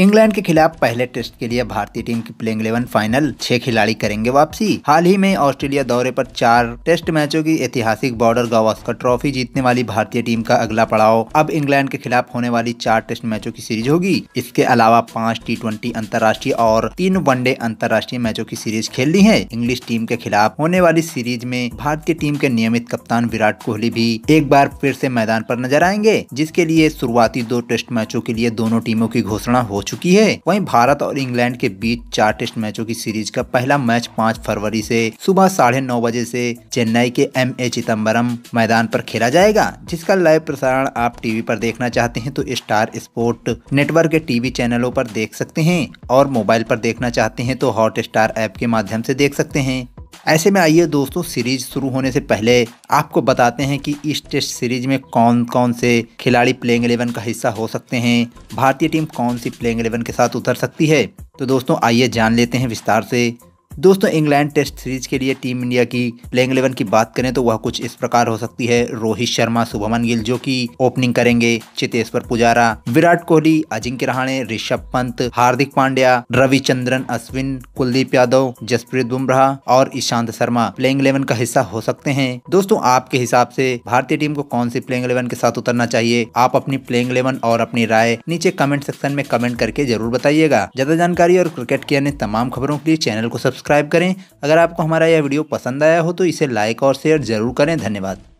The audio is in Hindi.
इंग्लैंड के खिलाफ पहले टेस्ट के लिए भारतीय टीम की प्लेइंग इलेवन फाइनल छह खिलाड़ी करेंगे वापसी हाल ही में ऑस्ट्रेलिया दौरे पर चार टेस्ट मैचों की ऐतिहासिक बॉर्डर गावस्कर ट्रॉफी जीतने वाली भारतीय टीम का अगला पड़ाव अब इंग्लैंड के खिलाफ होने वाली चार टेस्ट मैचों की सीरीज होगी इसके अलावा पांच टी ट्वेंटी अंतर्राष्ट्रीय और तीन वनडे अंतर्राष्ट्रीय मैचों की सीरीज खेलनी है इंग्लिश टीम के खिलाफ होने वाली सीरीज में भारतीय टीम के नियमित कप्तान विराट कोहली भी एक बार फिर से मैदान पर नजर आएंगे जिसके लिए शुरुआती दो टेस्ट मैचों के लिए दोनों टीमों की घोषणा हो चुकी है वहीं भारत और इंग्लैंड के बीच चार टेस्ट मैचों की सीरीज का पहला मैच पाँच फरवरी से सुबह साढ़े नौ बजे से चेन्नई के एम ए चिदम्बरम मैदान पर खेला जाएगा जिसका लाइव प्रसारण आप टीवी पर देखना चाहते हैं तो स्टार स्पोर्ट नेटवर्क के टीवी चैनलों पर देख सकते हैं और मोबाइल पर देखना चाहते हैं तो हॉट स्टार ऐप के माध्यम से देख सकते हैं ऐसे में आइए दोस्तों सीरीज शुरू होने से पहले आपको बताते हैं कि इस टेस्ट सीरीज में कौन कौन से खिलाड़ी प्लेइंग इलेवन का हिस्सा हो सकते हैं भारतीय टीम कौन सी प्लेइंग इलेवन के साथ उतर सकती है तो दोस्तों आइए जान लेते हैं विस्तार से दोस्तों इंग्लैंड टेस्ट सीरीज के लिए टीम इंडिया की प्लेइंग इलेवन की बात करें तो वह कुछ इस प्रकार हो सकती है रोहित शर्मा शुभमन गिल जो कि ओपनिंग करेंगे चितेश्वर पुजारा विराट कोहली अजिंक्य रहाणे ऋषभ पंत हार्दिक पांड्या रविचंद्रन अश्विन कुलदीप यादव जसप्रीत बुमराह और ईशांत शर्मा प्लेइंग इलेवन का हिस्सा हो सकते हैं दोस्तों आपके हिसाब से भारतीय टीम को कौन सी प्लेइंग इलेवन के साथ उतरना चाहिए आप अपनी प्लेइंग इलेवन और अपनी राय नीचे कमेंट सेक्शन में कमेंट करके जरूर बताइएगा ज्यादा जानकारी और क्रिकेट की अन्य तमाम खबरों के लिए चैनल को सब्सक्राइब सब्सक्राइब करें अगर आपको हमारा यह वीडियो पसंद आया हो तो इसे लाइक और शेयर ज़रूर करें धन्यवाद